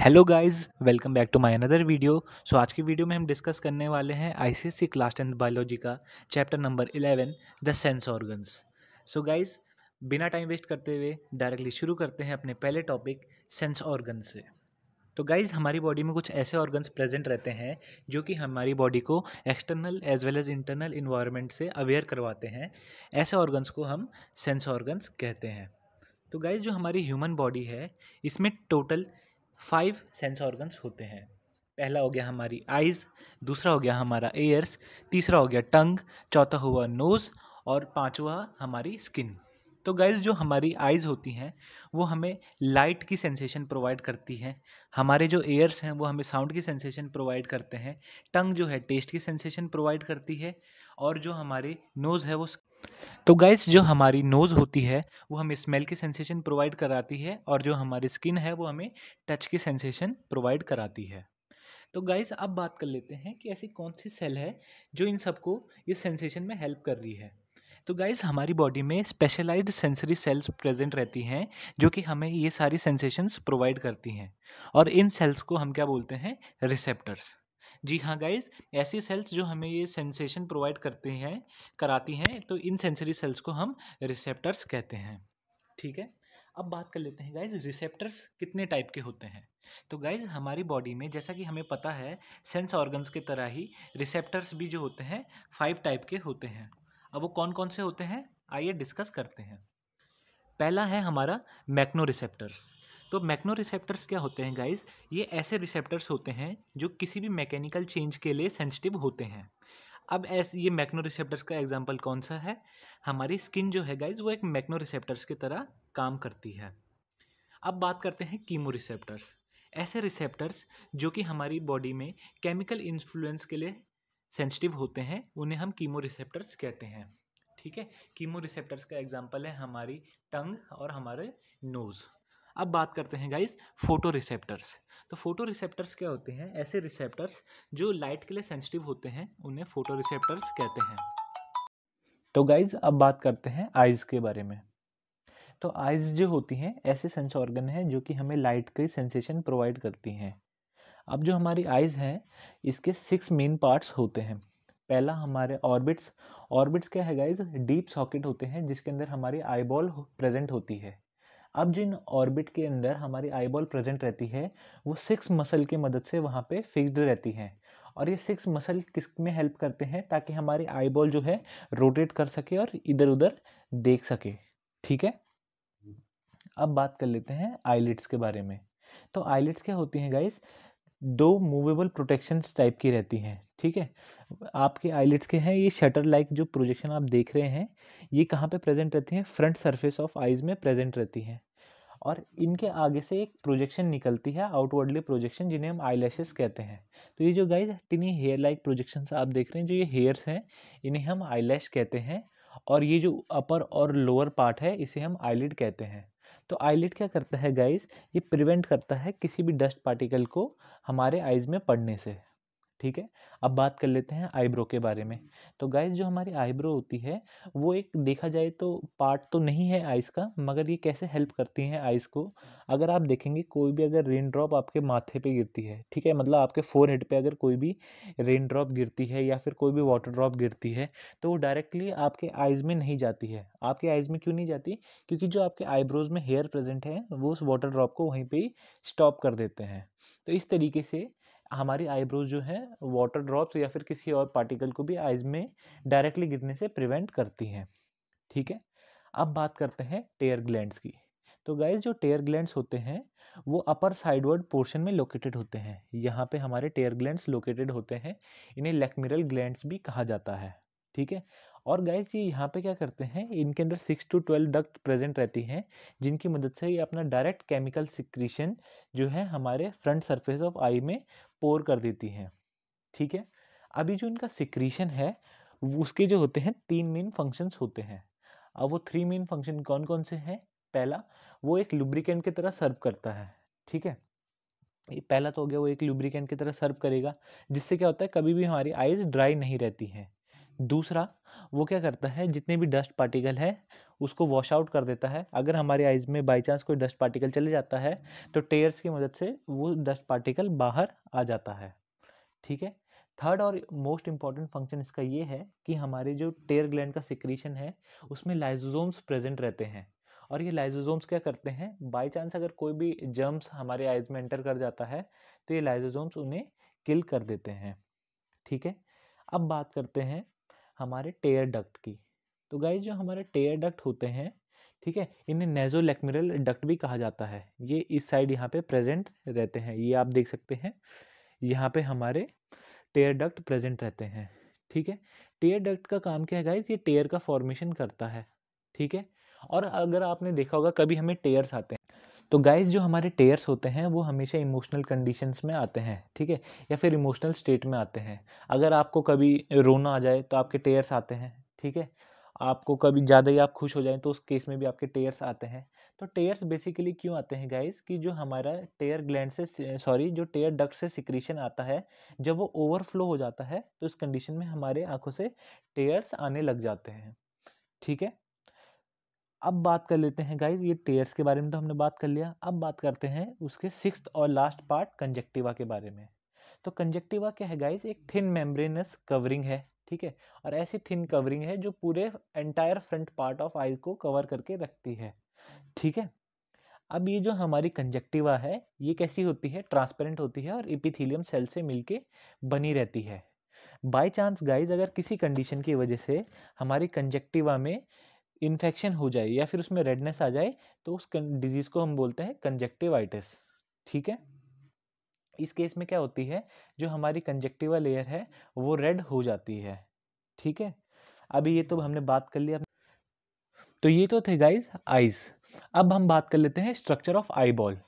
Hello guys welcome back to my another video so आज की video में हम डिस्कस करने वाले हैं आईसीएससी क्लास टेंथ बायोलॉजी का chapter number eleven the sense organs so guys बिना टाइम वेस्ट करते हुए डायरेक्टली शुरू करते हैं अपने पहले टॉपिक सेंस ऑर्गन से तो गाइज़ हमारी बॉडी में कुछ ऐसे ऑर्गन्स प्रेजेंट रहते हैं जो कि हमारी बॉडी को external as well as internal environment से अवेयर करवाते हैं ऐसे ऑर्गन्स को हम सेंस ऑर्गन्स कहते हैं तो गाइज़ जो हमारी ह्यूमन बॉडी है इसमें टोटल फाइव सेंस ऑर्गन्स होते हैं पहला हो गया हमारी आइज़ दूसरा हो गया हमारा एयर्स तीसरा हो गया टंग चौथा हुआ नोज़ और पांचवा हमारी स्किन तो गाइज़ जो हमारी आइज़ होती हैं वो हमें लाइट की सेंसेशन प्रोवाइड करती हैं हमारे जो एयर्स हैं वो हमें साउंड की सेंसेशन प्रोवाइड करते हैं टंग जो है टेस्ट की सेंसेशन प्रोवाइड करती है और जो हमारे नोज़ है वो तो गाइस जो हमारी नोज़ होती है वो हमें स्मेल की सेंसेशन प्रोवाइड कराती है और जो हमारी स्किन है वो हमें टच की सेंसेशन प्रोवाइड कराती है तो गाइस अब बात कर लेते हैं कि ऐसी कौन सी सेल है जो इन सबको इस सेंसेशन में हेल्प कर रही है तो गाइज़ हमारी बॉडी में स्पेशलाइज्ड सेंसरी सेल्स प्रेजेंट रहती हैं जो कि हमें ये सारी सेंसेशंस प्रोवाइड करती हैं और इन सेल्स को हम क्या बोलते हैं रिसेप्टर्स जी हाँ गाइज ऐसी सेल्स जो हमें ये सेंसेशन प्रोवाइड करते हैं कराती हैं तो इन सेंसरी सेल्स को हम रिसेप्टर्स कहते हैं ठीक है अब बात कर लेते हैं गाइज रिसेप्टर्स कितने टाइप के होते हैं तो गाइज हमारी बॉडी में जैसा कि हमें पता है सेंस ऑर्गन्स की तरह ही रिसेप्टर्स भी जो होते हैं फाइव टाइप के होते हैं अब वो कौन कौन से होते हैं आइए डिस्कस करते हैं पहला है हमारा मैक्नो रिसेप्टर्स तो मैक्नो रिसेप्टर्स क्या होते हैं गाइज ये ऐसे रिसेप्टर्स होते हैं जो किसी भी मैकेनिकल चेंज के लिए सेंसिटिव होते हैं अब ऐसे ये मैक्नो रिसेप्टर्स का एग्जाम्पल कौन सा है हमारी स्किन जो है गाइज वो एक मैक्नो रिसेप्टर्स की तरह काम करती है अब बात करते हैं कीमो रिसेप्टर्स ऐसे रिसेप्टर्स जो कि हमारी बॉडी में केमिकल इन्फ्लुएंस के लिए सेंसिटिव होते हैं उन्हें हम कीमो रिसेप्टर्स कहते हैं ठीक है कीमो रिसेप्टर्स का एग्जाम्पल है हमारी टंग और हमारे नोज़ अब बात करते हैं गाइज फोटो रिसेप्टर्स तो फोटो रिसेप्टर्स क्या होते हैं ऐसे रिसेप्टर्स जो लाइट के लिए सेंसिटिव होते हैं उन्हें फोटो रिसेप्टर्स कहते हैं तो गाइज अब बात करते हैं आइज़ के बारे में तो आइज़ जो होती हैं ऐसे सेंस ऑर्गन हैं जो कि हमें लाइट की सेंसेशन प्रोवाइड करती हैं अब जो हमारी आइज़ हैं इसके सिक्स मेन पार्ट्स होते हैं पहला हमारे ऑर्बिट्स ऑर्बिट्स क्या है गाइज डीप सॉकेट होते हैं जिसके अंदर हमारी आईबॉल प्रेजेंट होती है अब जिन ऑर्बिट के अंदर हमारी आई बॉल प्रेजेंट रहती है वो सिक्स मसल की मदद से वहाँ पे फिक्स्ड रहती है और ये सिक्स मसल किस में हेल्प करते हैं ताकि हमारी आई बॉल जो है रोटेट कर सके और इधर उधर देख सके ठीक है अब बात कर लेते हैं आईलिट्स के बारे में तो आईलिट्स क्या होती हैं गाइस दो मूवेबल प्रोटेक्शन टाइप की रहती हैं ठीक है आपके आईलेट्स के हैं ये शटर लाइक जो प्रोजेक्शन आप देख रहे हैं ये कहाँ पे प्रेजेंट रहती हैं फ्रंट सरफेस ऑफ आइज़ में प्रेजेंट रहती हैं और इनके आगे से एक प्रोजेक्शन निकलती है आउटवर्डली प्रोजेक्शन जिन्हें हम आई कहते हैं तो ये जो guys tiny hair like projection आप देख रहे हैं जो ये हेयर्स हैं इन्हें हम आई कहते हैं और ये जो अपर और लोअर पार्ट है इसे हम आईलिड कहते हैं तो आईलिड क्या करता है गाइज ये प्रिवेंट करता है किसी भी डस्ट पार्टिकल को हमारे आइज़ में पड़ने से ठीक है अब बात कर लेते हैं आईब्रो के बारे में तो गाइस जो हमारी आईब्रो होती है वो एक देखा जाए तो पार्ट तो नहीं है आइस का मगर ये कैसे हेल्प करती हैं आइस को अगर आप देखेंगे कोई भी अगर रेन ड्रॉप आपके माथे पे गिरती है ठीक है मतलब आपके फोर हेड पर अगर कोई भी रेन ड्रॉप गिरती है या फिर कोई भी वाटर ड्रॉप गिरती है तो वो डायरेक्टली आपके आइज़ में नहीं जाती है आपके आइज़ में क्यों नहीं जाती क्योंकि जो आपके आईब्रोज़ में हेयर प्रेजेंट है वो उस वाटर ड्रॉप को वहीं पर ही स्टॉप कर देते हैं तो इस तरीके से हमारी आईब्रोज जो है वाटर ड्रॉप्स या फिर किसी और पार्टिकल को भी आइज में डायरेक्टली गिरने से प्रिवेंट करती हैं ठीक है अब बात करते हैं टेयर ग्लैंड्स की तो गाइज जो टेयर ग्लैंड्स होते हैं वो अपर साइडवर्ड पोर्शन में लोकेटेड होते हैं यहाँ पे हमारे टेयर ग्लैंड्स लोकेटेड होते हैं इन्हें लेकमिरल ग्लैंड्स भी कहा जाता है ठीक है और गाइस ये यहाँ पे क्या करते हैं इनके अंदर six to twelve duct present रहती हैं जिनकी मदद से ये अपना डायरेक्ट केमिकल सिक्रीशन जो है हमारे फ्रंट सरफेस ऑफ आई में पोर कर देती हैं ठीक है अभी जो इनका सिक्रीशन है उसके जो होते हैं तीन मेन फंक्शंस होते हैं अब वो थ्री मेन फंक्शन कौन कौन से हैं पहला वो एक लुब्रिकेंट की तरह सर्व करता है ठीक है पहला तो हो गया वो एक लुब्रिकेंट की तरह सर्व करेगा जिससे क्या होता है कभी भी हमारी आइज़ ड्राई नहीं रहती हैं दूसरा वो क्या करता है जितने भी डस्ट पार्टिकल है उसको वॉश आउट कर देता है अगर हमारे आइज़ में बाई चांस कोई डस्ट पार्टिकल चले जाता है तो टेयर्स की मदद से वो डस्ट पार्टिकल बाहर आ जाता है ठीक है थर्ड और मोस्ट इम्पॉर्टेंट फंक्शन इसका ये है कि हमारे जो टेयर ग्लैंड का सिक्रीशन है उसमें लाइजोजोम्स प्रेजेंट रहते हैं और ये लाइजोजोम्स क्या करते हैं बाई चांस अगर कोई भी जर्म्स हमारे आइज में एंटर कर जाता है तो ये लाइजोजोम्स उन्हें किल कर देते हैं ठीक है अब बात करते हैं हमारे टेयर डक्ट की तो गाइज जो हमारे टेयर डक्ट होते हैं ठीक है इन्हें नेजोलेक्मिरल डक्ट भी कहा जाता है ये इस साइड यहाँ पे प्रेजेंट रहते हैं ये आप देख सकते हैं यहाँ पे हमारे टेयर डक्ट प्रेजेंट रहते हैं ठीक है टेयर डक्ट का काम क्या है गाइज ये टेयर का फॉर्मेशन करता है ठीक है और अगर आपने देखा होगा कभी हमें टेयर्स आते हैं तो गाइज जो हमारे टेयर्स होते हैं वो हमेशा इमोशनल कंडीशंस में आते हैं ठीक है या फिर इमोशनल स्टेट में आते हैं अगर आपको कभी रोना आ जाए तो आपके टेयर्स आते हैं ठीक है आपको कभी ज़्यादा ही आप खुश हो जाएं तो उस केस में भी आपके टेयर्स आते हैं तो टेयर्स बेसिकली क्यों आते हैं गाइज़ कि जो हमारा टेयर ग्लैंड से सॉरी जो टेयर डक से सिक्रीशन आता है जब वो ओवरफ्लो हो जाता है तो इस कंडीशन में हमारे आंखों से टेयर्स आने लग जाते हैं ठीक है अब बात कर लेते हैं गाइज ये टेयर्स के बारे में तो हमने बात कर लिया अब बात करते हैं उसके सिक्स और लास्ट पार्ट कंजेक्टिवा के बारे में तो कंजेक्टिवा क्या है गाइज एक थिन मेम्ब्रेनस कवरिंग है ठीक है और ऐसी थिन कवरिंग है जो पूरे entire front part of eye को कवर करके रखती है ठीक है अब ये जो हमारी कंजेक्टिवा है ये कैसी होती है ट्रांसपेरेंट होती है और इपिथीलियम सेल से मिलके बनी रहती है बाई चांस गाइज अगर किसी कंडीशन की वजह से हमारी कंजेक्टिवा में इन्फेक्शन हो जाए या फिर उसमें रेडनेस आ जाए तो उस डिजीज़ को हम बोलते हैं कंजेक्टिवाइटिस ठीक है इस केस में क्या होती है जो हमारी कंजेक्टिवा लेयर है वो रेड हो जाती है ठीक है अभी ये तो हमने बात कर लिया तो ये तो थे गाइज आइज़ अब हम बात कर लेते हैं स्ट्रक्चर ऑफ आई बॉल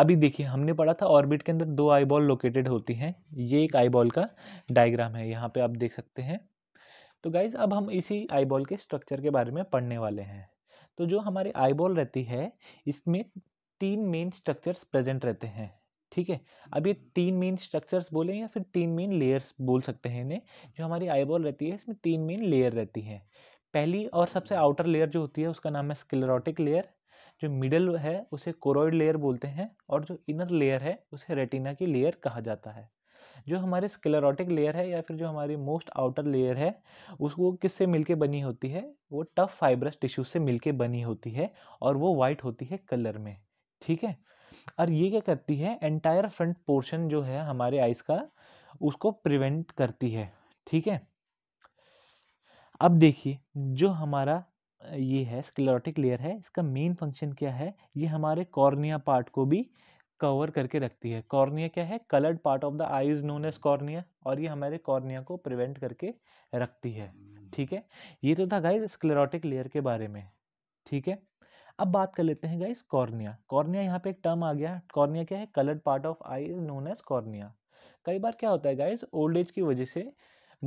अभी देखिए हमने पढ़ा था ऑर्बिट के अंदर दो आई बॉल लोकेटेड होती हैं ये एक आई बॉल का डायग्राम है यहाँ पे आप देख सकते हैं तो गाइज अब हम इसी आई बॉल के स्ट्रक्चर के बारे में पढ़ने वाले हैं तो जो हमारी आई बॉल रहती है इसमें तीन मेन स्ट्रक्चर्स प्रेजेंट रहते हैं ठीक है अब ये तीन मेन स्ट्रक्चर्स बोलें या फिर तीन मेन लेयर्स बोल सकते हैं इन्हें जो हमारी आई बॉल रहती है इसमें तीन मेन लेयर रहती है पहली और सबसे आउटर लेयर जो होती है उसका नाम है स्क्लेरोटिक लेयर जो मिडल है उसे कोरोइड लेयर बोलते हैं और जो इनर लेयर है उसे रेटिना की लेयर कहा जाता है जो हमारे स्क्लेरोटिक लेयर है या फिर जो हमारी मोस्ट आउटर लेयर है उसको किससे मिलके बनी होती है वो टफ फाइब्रस टिश्यू से मिलके बनी होती है और वो वाइट होती है कलर में ठीक है और ये क्या करती है एंटायर फ्रंट पोर्शन जो है हमारे आइस का उसको प्रिवेंट करती है ठीक है अब देखिए जो हमारा ये है स्क्लेरोटिक लेयर है इसका मेन फंक्शन क्या है ये हमारे कॉर्निया पार्ट को भी कवर करके रखती है कॉर्निया क्या है coloured part of the eyes known as cornea और ये हमारे कॉर्निया को प्रिवेंट करके रखती है हम्म। ठीक है ये तो था गाइज स्क्लेरोटिक लेयर के बारे में ठीक है अब बात कर लेते हैं गाइज कॉर्निया कॉर्निया यहाँ पे एक टर्म आ गया कॉर्निया क्या है coloured part of eyes known as cornea कई बार क्या होता है गाइज ओल्ड एज की वजह से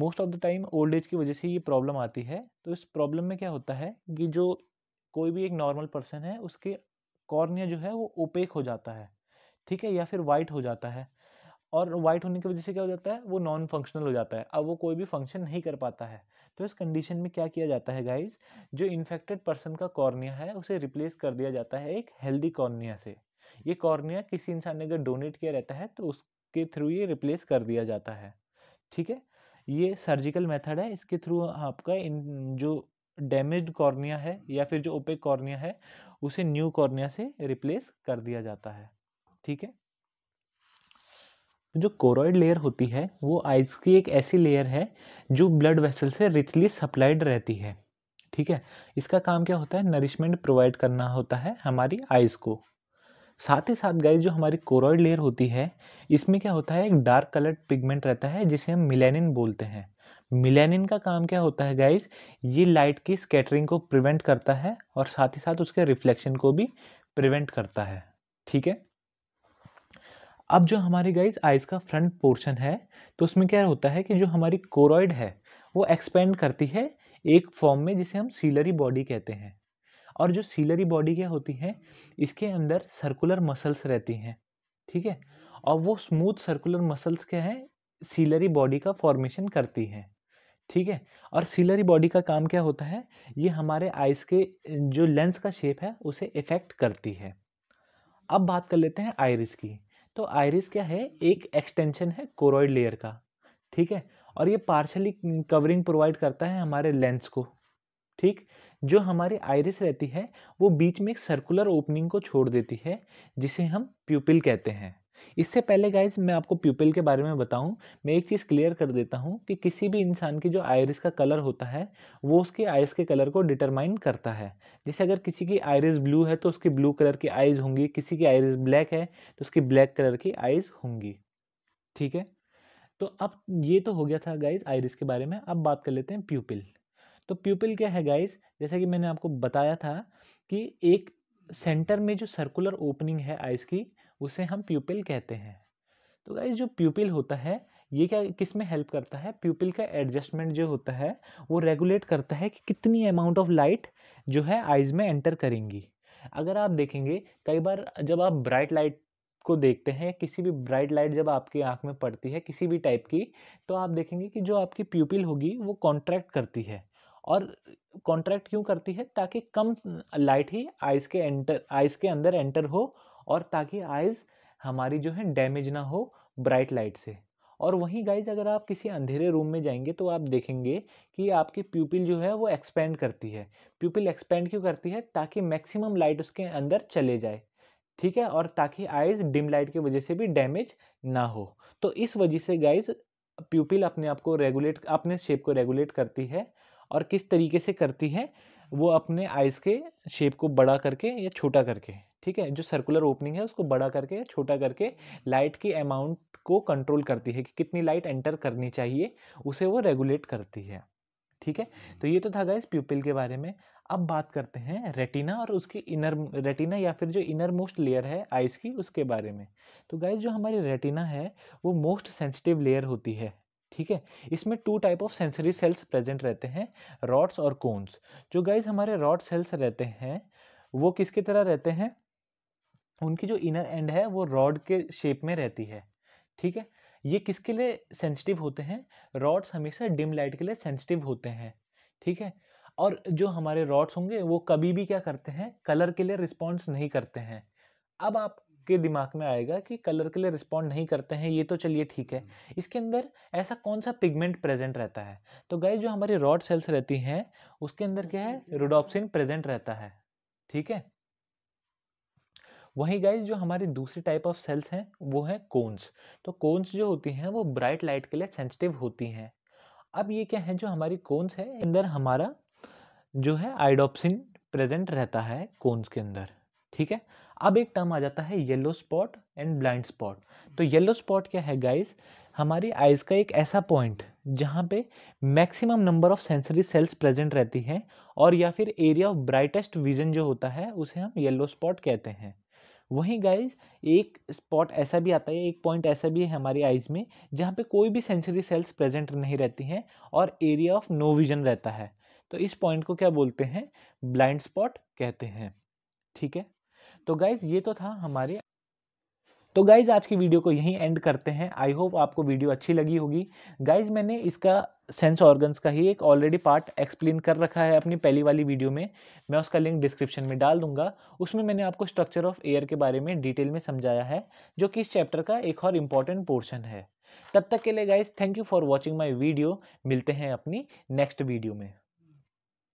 most of the time old age की वजह से ये प्रॉब्लम आती है तो इस प्रॉब्लम में क्या होता है कि जो कोई भी एक नॉर्मल पर्सन है उसके कॉर्निया जो है वो ओपेक हो जाता है ठीक है या फिर वाइट हो जाता है और वाइट होने की वजह से क्या हो जाता है वो नॉन फंक्शनल हो जाता है अब वो कोई भी फंक्शन नहीं कर पाता है तो इस कंडीशन में क्या किया जाता है गाइज जो इन्फेक्टेड पर्सन का कॉर्निया है उसे रिप्लेस कर दिया जाता है एक हेल्दी कॉर्निया से ये कॉर्निया किसी इंसान ने अगर डोनेट किया रहता है तो उसके थ्रू ये रिप्लेस कर दिया जाता है ठीक है ये सर्जिकल मेथड है इसके थ्रू आपका इन जो डैमेज्ड कॉर्निया है या फिर जो ओपेक कॉर्निया है उसे न्यू कॉर्निया से रिप्लेस कर दिया जाता है ठीक है तो जो कोरोइड लेयर होती है वो आइज की एक ऐसी लेयर है जो ब्लड वेसल से रिचली सप्लाइड रहती है ठीक है इसका काम क्या होता है नरिशमेंट प्रोवाइड करना होता है हमारी आइज़ को साथ ही साथ गाइज जो हमारी कोरोइड लेयर होती है इसमें क्या होता है एक डार्क कलर्ड पिगमेंट रहता है जिसे हम मिलेनिन बोलते हैं मिलेनिन का काम क्या होता है गाइज ये लाइट की स्कैटरिंग को प्रिवेंट करता है और साथ ही साथ उसके रिफ्लेक्शन को भी प्रिवेंट करता है ठीक है अब जो हमारी गाइज आइज़ का फ्रंट पोर्शन है तो उसमें क्या होता है कि जो हमारी कोरॉइड है वो एक्सपेंड करती है एक फॉर्म में जिसे हम सीलरी बॉडी कहते हैं और जो सीलरी बॉडी क्या होती है इसके अंदर सर्कुलर मसल्स रहती हैं ठीक है और वो स्मूथ सर्कुलर मसल्स क्या हैं सीलरी बॉडी का फॉर्मेशन करती हैं ठीक है और सीलरी बॉडी का काम क्या होता है ये हमारे आइज़ के जो लेंस का शेप है उसे इफ़ेक्ट करती है अब बात कर लेते हैं आयरिस की तो आयरिस क्या है एक एक्सटेंशन है कोरोइड लेयर का ठीक है और ये पार्शली कवरिंग प्रोवाइड करता है हमारे लेंस को ठीक जो हमारी आयरिस रहती है वो बीच में एक सर्कुलर ओपनिंग को छोड़ देती है जिसे हम प्यूपिल कहते हैं इससे पहले गाइज मैं आपको प्यूपिल के बारे में बताऊं मैं एक चीज़ क्लियर कर देता हूं कि किसी भी इंसान की जो आयरिस का कलर होता है वो उसकी आइज़ के कलर को डिटरमाइन करता है जैसे अगर किसी की आयरिस ब्लू है तो उसकी ब्लू कलर की आइज़ होंगी किसी की आयरिस ब्लैक है तो उसकी ब्लैक कलर की आइज़ होंगी ठीक है तो अब ये तो हो गया था गाइज आयरिस के बारे में अब बात कर लेते हैं प्यूपिल तो प्यूपिल क्या है गाइज जैसा कि मैंने आपको बताया था कि एक सेंटर में जो सर्कुलर ओपनिंग है आइज़ की उसे हम प्यूपिल कहते हैं तो गाइज जो प्यूपिल होता है ये क्या किस में हेल्प करता है प्यूपिल का एडजस्टमेंट जो होता है वो रेगुलेट करता है कि कितनी अमाउंट ऑफ लाइट जो है आइज़ में एंटर करेंगी अगर आप देखेंगे कई बार जब आप ब्राइट लाइट को देखते हैं किसी भी ब्राइट लाइट जब आपकी आंख में पड़ती है किसी भी टाइप की तो आप देखेंगे कि जो आपकी प्यूपिल होगी वो कॉन्ट्रैक्ट करती है और कॉन्ट्रैक्ट क्यों करती है ताकि कम लाइट ही आइज़ के एंटर आइज़ के अंदर एंटर हो और ताकि आइज़ हमारी जो है डैमेज ना हो ब्राइट लाइट से और वहीं गाइज अगर आप किसी अंधेरे रूम में जाएंगे तो आप देखेंगे कि आपकी प्यूपिल जो है वो एक्सपेंड करती है प्यूपिल एक्सपेंड क्यों करती है ताकि मैक्सिमम लाइट उसके अंदर चले जाए ठीक है और ताकि आइज़ डिम लाइट की वजह से भी डैमेज ना हो तो इस वजह से गाइज प्यूपिल अपने आप को रेगुलेट अपने शेप को रेगुलेट करती है और किस तरीके से करती है वो अपने आइज़ के शेप को बड़ा करके या छोटा करके ठीक है जो सर्कुलर ओपनिंग है उसको बड़ा करके छोटा करके लाइट की अमाउंट को कंट्रोल करती है कि कितनी लाइट एंटर करनी चाहिए उसे वो रेगुलेट करती है ठीक है तो ये तो था गाइस प्यूपिल के बारे में अब बात करते हैं रेटिना और उसकी इनर रेटिना या फिर जो इनर मोस्ट लेयर है आइस की उसके बारे में तो गाइस जो हमारी रेटिना है वो मोस्ट सेंसिटिव लेयर होती है ठीक है इसमें two type of sensory cells present रहते हैं रॉड्स और कोन्स जो गाइज हमारे रॉड सेल्स रहते हैं वो किसकी तरह रहते हैं उनकी जो इनर एंड है वो रॉड के शेप में रहती है ठीक है ये किसके लिए सेंसिटिव होते हैं रॉड्स हमेशा डिम लाइट के लिए सेंसिटिव होते हैं ठीक है और जो हमारे रॉड्स होंगे वो कभी भी क्या करते हैं कलर के लिए रिस्पॉन्स नहीं करते हैं अब आपके दिमाग में आएगा कि कलर के लिए रिस्पॉन्ड नहीं करते हैं ये तो चलिए ठीक है हम्म। इसके अंदर ऐसा कौन सा पिगमेंट प्रेजेंट रहता है तो गए जो हमारी रॉड सेल्स रहती हैं उसके अंदर क्या है रोडोप्सिन प्रेजेंट रहता है ठीक है वहीं गाइज जो हमारी दूसरी टाइप ऑफ सेल्स हैं वो हैं कोन्स तो कोन्स जो होती हैं वो ब्राइट लाइट के लिए सेंसिटिव होती हैं अब ये क्या है जो हमारी कोन्स है अंदर हमारा जो है आइडोप्सिन प्रेजेंट रहता है कोन्स के अंदर ठीक है अब एक टर्म आ जाता है yellow spot and blind spot तो येलो स्पॉट क्या है गाइज हमारी आइज़ का एक ऐसा पॉइंट जहाँ पे maximum number of sensory cells present रहती हैं और या फिर एरिया ऑफ ब्राइटेस्ट विजन जो होता है उसे हम येलो स्पॉट कहते हैं वहीं गाइज एक स्पॉट ऐसा भी आता है एक पॉइंट ऐसा भी है हमारी आइज़ में जहाँ पे कोई भी सेंसरी सेल्स प्रेजेंट नहीं रहती हैं और एरिया ऑफ नो विजन रहता है तो इस पॉइंट को क्या बोलते हैं ब्लाइंड स्पॉट कहते हैं ठीक है तो गाइज ये तो था हमारे तो गाइज आज की वीडियो को यहीं एंड करते हैं आई होप आपको वीडियो अच्छी लगी होगी गाइज मैंने इसका सेंस ऑर्गन्स का ही एक ऑलरेडी पार्ट एक्सप्लेन कर रखा है अपनी पहली वाली वीडियो में मैं उसका लिंक डिस्क्रिप्शन में डाल दूंगा उसमें मैंने आपको स्ट्रक्चर ऑफ एयर के बारे में डिटेल में समझाया है जो कि इस चैप्टर का एक और इम्पॉर्टेंट पोर्शन है तब तक के लिए guys thank you for watching my video मिलते हैं अपनी नेक्स्ट वीडियो में